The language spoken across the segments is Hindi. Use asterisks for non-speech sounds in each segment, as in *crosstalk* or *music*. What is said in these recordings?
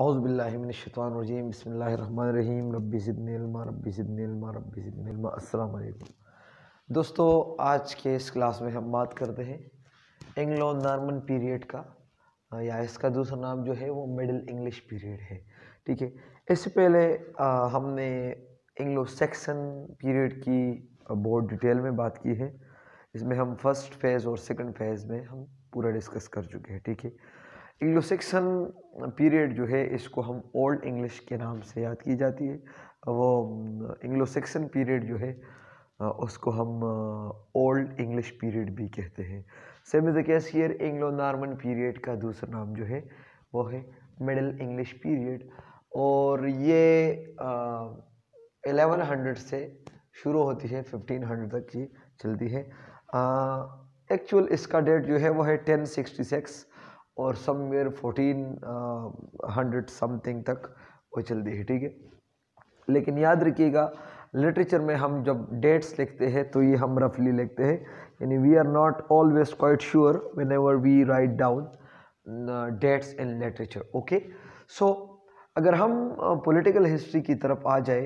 अज़बिल्लाशतवानरजीम रहीम रबी ज़िदनिल्मा रबी ज़िदनिल्मा रबी ज़िदनिल्मा अस्सलाम दोस्तों आज के इस क्लास में हम बात करते हैं एंग्लो नार्मन पीरियड का या इसका दूसरा नाम जो है वो मिडिल इंग्लिश पीरियड है ठीक है इससे पहले आ, हमने एंग्लो सेक्सन पीरियड की बहुत डिटेल में बात की है इसमें हम फर्स्ट फेज़ और सेकेंड फेज़ में हम पूरा डिस्कस कर चुके हैं ठीक है थीके? सेक्सन पीरियड जो है इसको हम ओल्ड इंग्लिश के नाम से याद की जाती है वो सेक्सन पीरियड जो है उसको हम ओल्ड इंग्लिश पीरियड भी कहते हैं same is the case here Anglo Norman period का दूसरा नाम जो है वो है मिडल इंग्लिश पीरियड और ये एलेवन हंड्रेड से शुरू होती है फिफ्टीन हंड्रेड तक की चलती है एक्चुअल इसका डेट जो है वो है टेन सिक्सटी सिक्स और समवेयर फोर्टीन हंड्रेड समथिंग तक वो चल दी है ठीक है लेकिन याद रखिएगा लिटरेचर में हम जब डेट्स लिखते हैं तो ये हम रफली लिखते हैं यानी we are not always quite sure whenever we write down dates in literature okay so अगर हम पॉलिटिकल uh, हिस्ट्री की तरफ आ जाए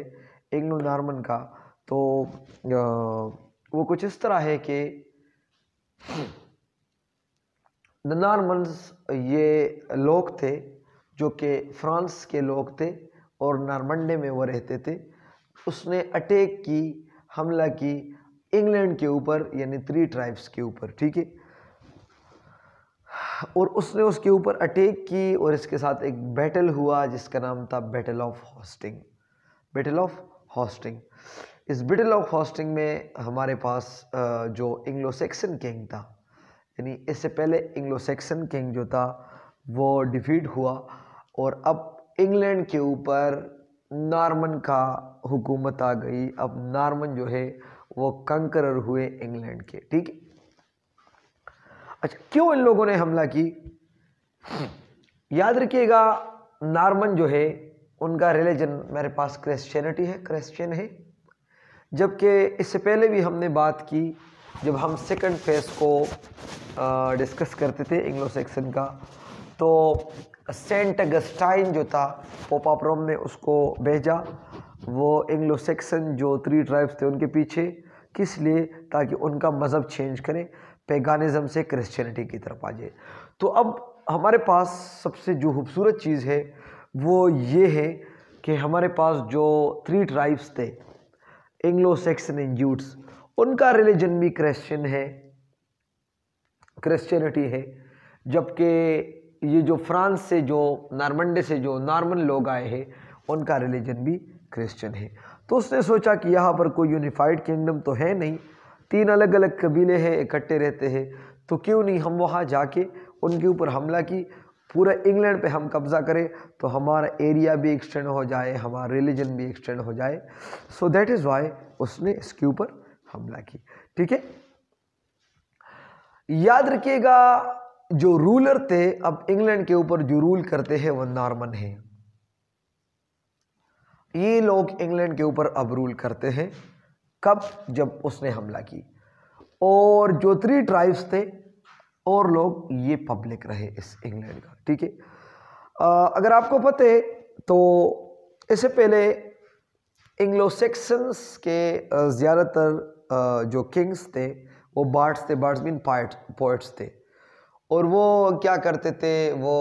एंग्लो नॉर्मन का तो uh, वो कुछ इस तरह है कि नॉर्मन्स uh, ये लोग थे जो कि फ्रांस के लोग थे और नॉर्मंडे में वो रहते थे उसने अटैक की हमला की इंग्लैंड के ऊपर यानी थ्री ट्राइब्स के ऊपर ठीक है और उसने उसके ऊपर अटैक की और इसके साथ एक बैटल हुआ जिसका नाम था battle of Hastings battle of Hastings इस बैटल ऑफ हॉस्टिंग में हमारे पास uh, जो इंग्लोसेक्सन सेक्सन किंग था यानी इससे पहले इंग्लो सेक्सन किंग जो था वो डिफीट हुआ और अब इंग्लैंड के ऊपर नार्मन का हुकूमत आ गई अब नार्मन जो है वो कंकरर हुए इंग्लैंड के ठीक है अच्छा क्यों इन लोगों ने हमला की याद रखिएगा नार्मन जो है उनका रिलीजन मेरे पास क्रिश्चियनिटी है क्रिश्चियन है जबकि इससे पहले भी हमने बात की जब हम सेकंड फेस को डिस्कस करते थे एंग्लो सेक्शन का तो सेंट अगस्टाइन जो था पोपा प्रोम ने उसको भेजा वो एंग्लो सेक्शन जो थ्री ट्राइब्स थे उनके पीछे किस लिए ताकि उनका मज़हब चेंज करें पैगानिज़म से क्रिश्चियनिटी की तरफ आ जाए तो अब हमारे पास सबसे जो खूबसूरत चीज़ है वो ये है कि हमारे पास जो थ्री ट्राइब्स थे एंग्लो सेक्सन इंजूट्स उनका रिलीजन भी क्रिश्चियन है क्रिश्चियनिटी है जबकि ये जो फ्रांस से जो नॉर्मंडे से जो नॉर्मन लोग आए हैं उनका रिलीजन भी क्रिश्चियन है तो उसने सोचा कि यहाँ पर कोई यूनिफाइड किंगडम तो है नहीं तीन अलग अलग कबीले हैं इकट्ठे रहते हैं तो क्यों नहीं हम वहाँ जाके उनके ऊपर हमला की पूरा इंग्लैंड पे हम कब्ज़ा करें तो हमारा एरिया भी एक्सटेंड हो जाए हमारा रिलीजन भी एक्सटेंड हो जाए सो दैट इज़ वाई उसने इसके ऊपर हमला की ठीक है याद रखिएगा जो रूलर थे अब इंग्लैंड के ऊपर जो रूल करते हैं वह नॉर्मन है ये लोग इंग्लैंड के ऊपर अब रूल करते हैं कब जब उसने हमला की और जो थ्री ट्राइब्स थे और लोग ये पब्लिक रहे इस इंग्लैंड का ठीक है अगर आपको पता है तो इससे पहले इंग्लोसेक्सन्स के ज़्यादातर जो किंग्स थे वो बार्ड्स थे बार्ड्स मीन पार्ट पोइट्स थे और वो क्या करते थे वो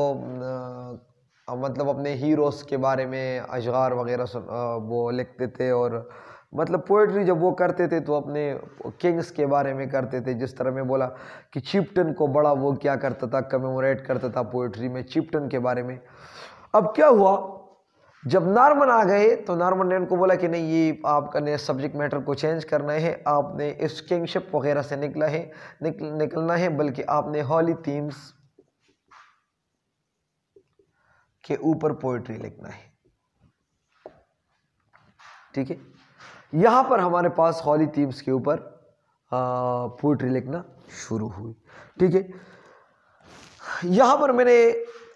आ, मतलब अपने हीरोज़ के बारे में अशार वगैरह सुन आ, वो लिखते थे और मतलब पोइट्री जब वो करते थे तो अपने किंग्स के बारे में करते थे जिस तरह मैं बोला कि चिप्टन को बड़ा वो क्या करता था कमेमोरेट करता था पोइट्री में चिप्टन के बारे में अब क्या हुआ जब नॉर्मन आ गए तो नॉर्मन ने उनको बोला कि नहीं ये आपका सब्जेक्ट मैटर को चेंज करना है आपने इस किंगशिप वगैरह से निकला है निकल, निकलना है बल्कि आपने हॉली थीम्स के ऊपर पोइट्री लिखना है ठीक है यहां पर हमारे पास हॉली थीम्स के ऊपर पोइट्री लिखना शुरू हुई ठीक है यहां पर मैंने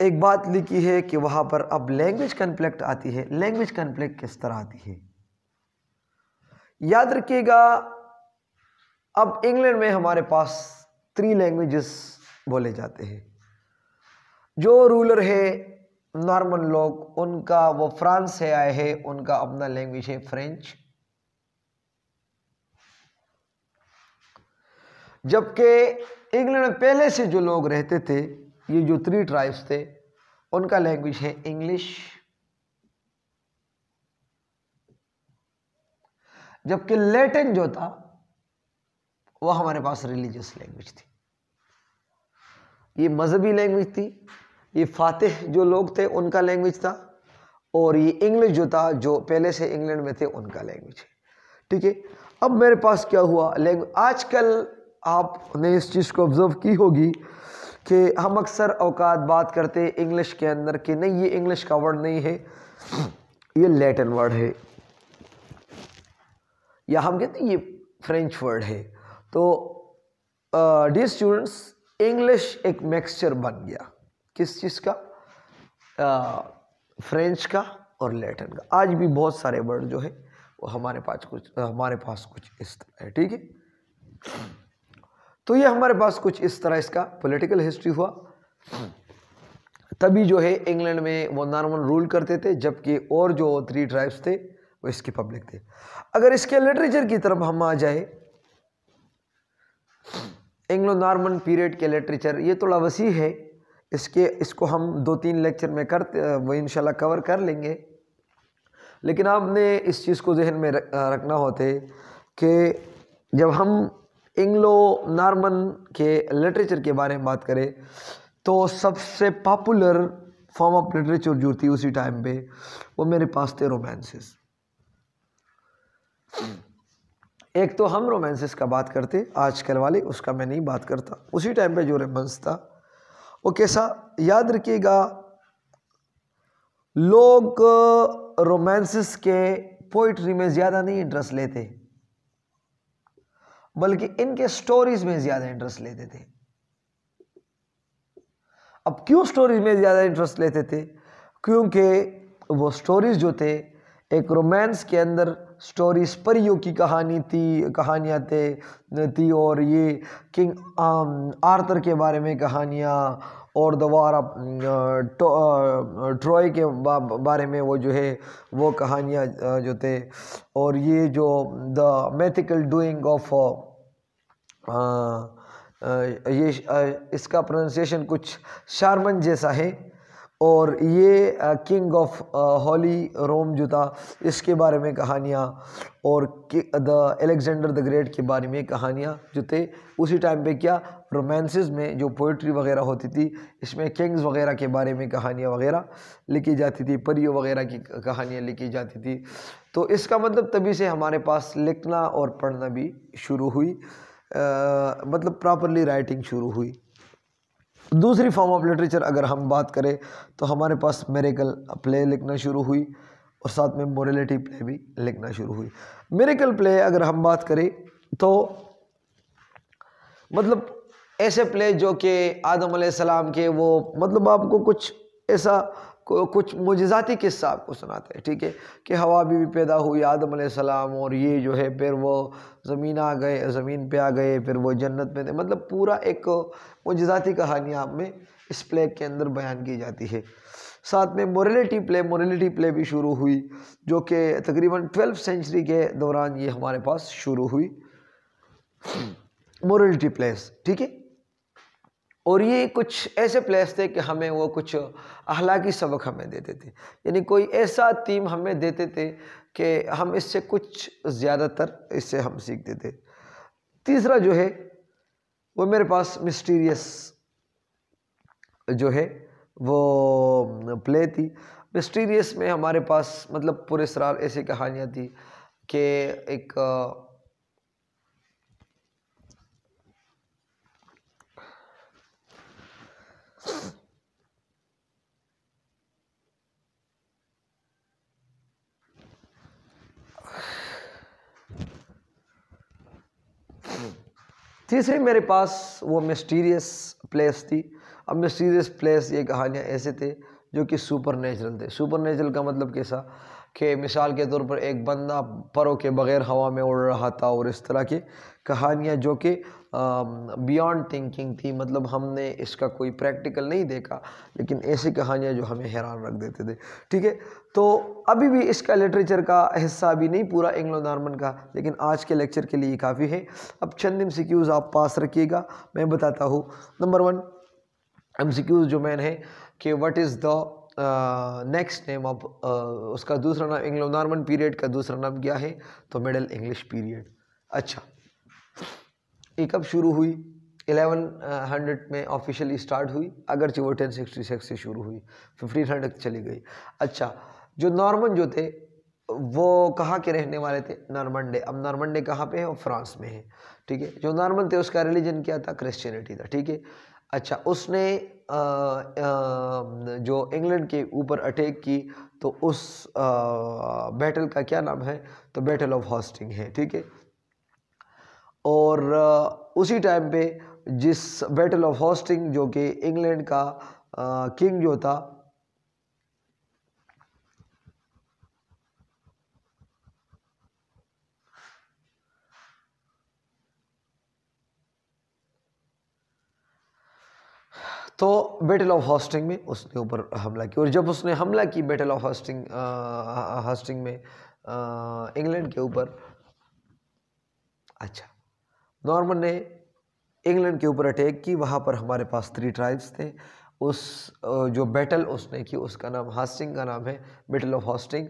एक बात लिखी है कि वहां पर अब लैंग्वेज कंफ्लिक्ट आती है लैंग्वेज कंफ्लिक्ट किस तरह आती है याद रखिएगा अब इंग्लैंड में हमारे पास थ्री लैंग्वेजेस बोले जाते हैं जो रूलर है नॉर्मन लोग उनका वो फ्रांस से आए हैं उनका अपना लैंग्वेज है फ्रेंच जबकि इंग्लैंड में पहले से जो लोग रहते थे ये जो थ्री ट्राइब्स थे उनका लैंग्वेज है इंग्लिश जबकि लैटिन जो था वह हमारे पास रिलीजियस लैंग्वेज थी ये मजहबी लैंग्वेज थी ये फातेह जो लोग थे उनका लैंग्वेज था और ये इंग्लिश जो था जो पहले से इंग्लैंड में थे उनका लैंग्वेज है ठीक है अब मेरे पास क्या हुआ लैंग्वेज आजकल आपने इस चीज़ को ऑब्ज़र्व की होगी कि हम अक्सर अवकात बात करते इंग्लिश के अंदर कि नहीं ये इंग्लिश का वर्ड नहीं है *clears throat* ये लैटिन वर्ड है या हम कहते हैं ये फ्रेंच वर्ड है तो डी स्टूडेंट्स इंग्लिश एक मिक्सचर बन गया किस चीज़ का फ्रेंच का और लैटिन का आज भी बहुत सारे वर्ड जो है वो हमारे पास कुछ हमारे पास कुछ इस तरह है ठीक है तो ये हमारे पास कुछ इस तरह इसका पॉलिटिकल हिस्ट्री हुआ तभी जो है इंग्लैंड में वो नॉर्मल रूल करते थे जबकि और जो थ्री ट्राइब्स थे वो इसके पब्लिक थे अगर इसके लिटरेचर की तरफ हम आ जाए एंग्लो नॉर्मन पीरियड के लिटरेचर ये थोड़ा वसी है इसके इसको हम दो तीन लेक्चर में करते वो इनशाला कवर कर लेंगे लेकिन आपने इस चीज़ को जहन में रखना होते कि जब हम इंग्लो नॉर्मन के लिटरेचर के बारे में बात करें तो सबसे पॉपुलर फॉर्म ऑफ लिटरेचर जो थी उसी टाइम पे वो मेरे पास थे रोमांसेस एक तो हम रोमांसेस का बात करते आजकल वाले उसका मैं नहीं बात करता उसी टाइम पे जो रोमांस था वो कैसा याद रखिएगा लोग रोमांसेस के पोइट्री में ज़्यादा नहीं इंटरेस्ट लेते बल्कि इनके स्टोरीज में ज़्यादा इंटरेस्ट लेते थे अब क्यों स्टोरीज में ज़्यादा इंटरेस्ट लेते थे क्योंकि वो स्टोरीज जो थे एक रोमांस के अंदर स्टोरीज परियों की कहानी थी कहानियाँ थे थी और ये किंग आर्थर um, के बारे में कहानियाँ और दोबारा ट्रॉय uh, uh, के बारे में वो जो है वो कहानियाँ uh, जो थे और ये जो द मैथिकल डूइंग ऑफ हाँ, ये इसका प्रोनाउंसिएशन कुछ शारमन जैसा है और ये किंग ऑफ हॉली रोम जो था इसके बारे में कहानियाँ और द एलेक्जेंडर द ग्रेट के बारे में कहानियाँ जो थे उसी टाइम पे क्या रोमांसेस में जो पोइट्री वगैरह होती थी इसमें किंग्स वगैरह के बारे में कहानियाँ वगैरह लिखी जाती थी परियों वगैरह की कहानियाँ लिखी जाती थी तो इसका मतलब तभी से हमारे पास लिखना और पढ़ना भी शुरू हुई मतलब प्रॉपरली राइटिंग शुरू हुई दूसरी फॉर्म ऑफ लिटरेचर अगर हम बात करें तो हमारे पास मेरेकल प्ले लिखना शुरू हुई और साथ में मोरलिटी प्ले भी लिखना शुरू हुई मेरेकल प्ले अगर हम बात करें तो मतलब ऐसे प्ले जो कि आदम सलाम के वो मतलब आपको कुछ ऐसा कुछ मुजजाती किस्सा आपको सुनाते हैं ठीक है कि हवा भी, भी पैदा हुई आदम सलाम और ये जो है फिर वो ज़मीन आ गए ज़मीन पे आ गए फिर वो जन्नत में थे मतलब पूरा एक मुजजाती कहानी आप में इस प्ले के अंदर बयान की जाती है साथ में मोरलिटी प्ले मोरलिटी प्ले भी शुरू हुई जो कि तकरीबन ट्वेल्थ सेंचुरी के दौरान ये हमारे पास शुरू हुई मोरलिटी प्लेस ठीक है और ये कुछ ऐसे प्लेस थे कि हमें वो कुछ की सबक हमें देते थे यानी कोई ऐसा टीम हमें देते थे कि हम इससे कुछ ज़्यादातर इससे हम सीखते थे तीसरा जो है वो मेरे पास मिस्टीरियस जो है वो प्ले थी मिस्टीरियस में हमारे पास मतलब पुरस्ार ऐसी कहानियाँ थी कि एक तीसरी मेरे पास वो मिस्टीरियस प्लेस थी अब मिस्टीरियस प्लेस ये कहानियाँ ऐसे थे जो कि सुपर नेचुरल थे सुपर नेचुरल का मतलब कैसा कि मिसाल के तौर पर एक बंदा परों के बग़ैर हवा में उड़ रहा था और इस तरह के कहानियाँ जो कि बियॉन्ड थिंकिंग थी मतलब हमने इसका कोई प्रैक्टिकल नहीं देखा लेकिन ऐसी कहानियाँ जो हमें हैरान रख देते थे ठीक है तो अभी भी इसका लिटरेचर का हिस्सा अभी नहीं पूरा एंग्लो नॉर्मन का लेकिन आज के लेक्चर के लिए काफ़ी है अब चंद एम आप पास रखिएगा मैं बताता हूँ नंबर वन एम जो मैन है कि what is the next name of उसका दूसरा नाम एंग्लो नॉर्मन पीरियड का दूसरा नाम क्या है तो मिडल इंग्लिश पीरियड अच्छा ये कब शुरू हुई 1100 में ऑफिशियली स्टार्ट हुई अगरचे वो 1066 से शुरू हुई 1500 हंड्रेड चली गई अच्छा जो नॉर्मन जो थे वो कहाँ के रहने वाले थे नॉर्मंडे अब नॉर्मंडे कहाँ पे है वो फ्रांस में है ठीक है जो नॉर्मन थे उसका रिलीजन क्या था क्रिश्चियनिटी था ठीक है अच्छा उसने आ, आ, जो इंग्लैंड के ऊपर अटैक की तो उस आ, बैटल का क्या नाम है तो बैटल ऑफ हॉस्टिंग है ठीक है और उसी टाइम पे जिस बैटल ऑफ हॉस्टिंग जो कि इंग्लैंड का आ, किंग जो था तो बैटल ऑफ हॉस्टिंग में उसने ऊपर हमला किया और जब उसने हमला की बैटल ऑफ हॉस्टिंग हॉस्टिंग में इंग्लैंड के ऊपर अच्छा नॉर्मन ने इंग्लैंड के ऊपर अटैक की वहाँ पर हमारे पास थ्री ट्राइब्स थे उस जो बैटल उसने की उसका नाम हास्टिंग का नाम है बैटल ऑफ हॉस्टिंग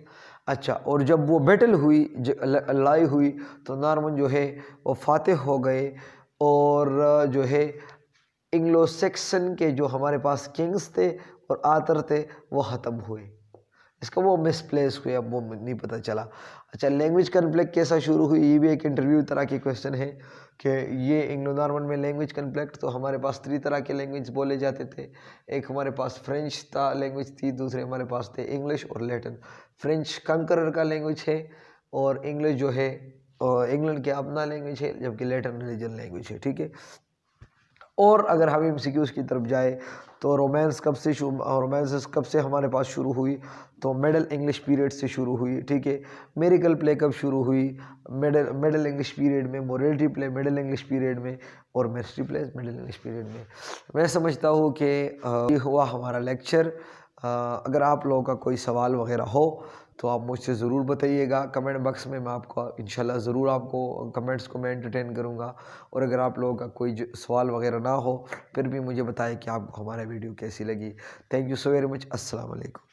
अच्छा और जब वो बैटल हुई लड़ाई हुई तो नॉर्मन जो है वो फातह हो गए और जो है इंग्लो सेक्सन के जो हमारे पास किंग्स थे और आतर थे वो ख़त्म हुए इसका वो मिसप्लेस हुए अब वो नहीं पता चला अच्छा लैंग्वेज कन्फ्लिक्ट कैसा शुरू हुई ये भी एक इंटरव्यू तरह की क्वेश्चन है कि ये इग्नोदारमेंट में लैंग्वेज कन्फ्लिक्ट तो हमारे पास थ्री तरह के लैंग्वेज बोले जाते थे एक हमारे पास फ्रेंच था लैंग्वेज थी दूसरे हमारे पास थे इंग्लिश और लेटिन फ्रेंच कंकर का लैंग्वेज है और इंग्लिश जो है इंग्लैंड के अपना लैंग्वेज है जबकि लेटिन रिलीजन लैंग्वेज है ठीक है और अगर हम एम की तरफ जाए तो रोमांस कब से रोमांस कब से हमारे पास शुरू हुई तो मिडल इंग्लिश पीरियड से शुरू हुई ठीक है मेरिकल प्ले कब शुरू हुई मिडल मिडल इंग्लिश पीरियड में morality play middle English period में और mystery play middle English period में मैं समझता हूँ कि ये हुआ हमारा लेक्चर अगर आप लोगों का कोई सवाल वगैरह हो तो आप मुझसे ज़रूर बताइएगा कमेंट बॉक्स में मैं आपको इंशाल्लाह ज़रूर आपको कमेंट्स को मैं एंटरटेन करूँगा और अगर आप लोगों का कोई सवाल वगैरह ना हो फिर भी मुझे बताएं कि आपको हमारा वीडियो कैसी लगी thank you so very much असलकुम